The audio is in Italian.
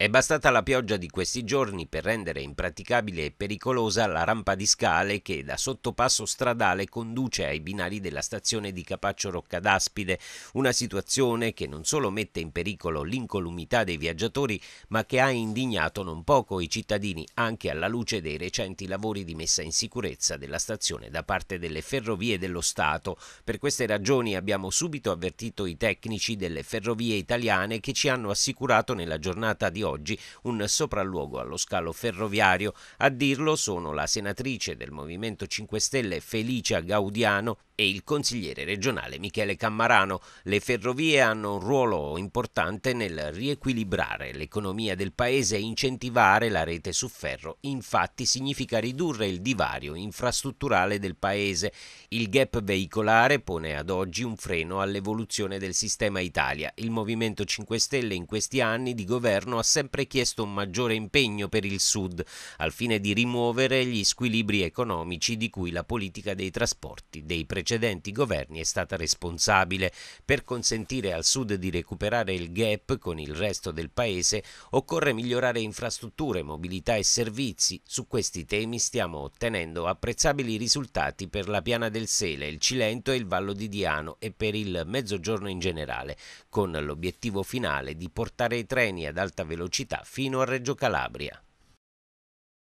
È bastata la pioggia di questi giorni per rendere impraticabile e pericolosa la rampa di scale che da sottopasso stradale conduce ai binari della stazione di Capaccio Roccadaspide, una situazione che non solo mette in pericolo l'incolumità dei viaggiatori, ma che ha indignato non poco i cittadini anche alla luce dei recenti lavori di messa in sicurezza della stazione da parte delle ferrovie dello Stato. Per queste ragioni abbiamo subito avvertito i tecnici delle ferrovie italiane che ci hanno assicurato nella giornata di oggi oggi un sopralluogo allo scalo ferroviario. A dirlo sono la senatrice del Movimento 5 Stelle Felicia Gaudiano e il consigliere regionale Michele Cammarano. Le ferrovie hanno un ruolo importante nel riequilibrare l'economia del paese e incentivare la rete su ferro. Infatti significa ridurre il divario infrastrutturale del paese. Il gap veicolare pone ad oggi un freno all'evoluzione del sistema Italia. Il Movimento 5 Stelle in questi anni di governo ha sempre chiesto un maggiore impegno per il Sud al fine di rimuovere gli squilibri economici di cui la politica dei trasporti dei precedenti precedenti governi è stata responsabile. Per consentire al Sud di recuperare il gap con il resto del Paese occorre migliorare infrastrutture, mobilità e servizi. Su questi temi stiamo ottenendo apprezzabili risultati per la Piana del Sele, il Cilento e il Vallo di Diano e per il Mezzogiorno in generale, con l'obiettivo finale di portare i treni ad alta velocità fino a Reggio Calabria.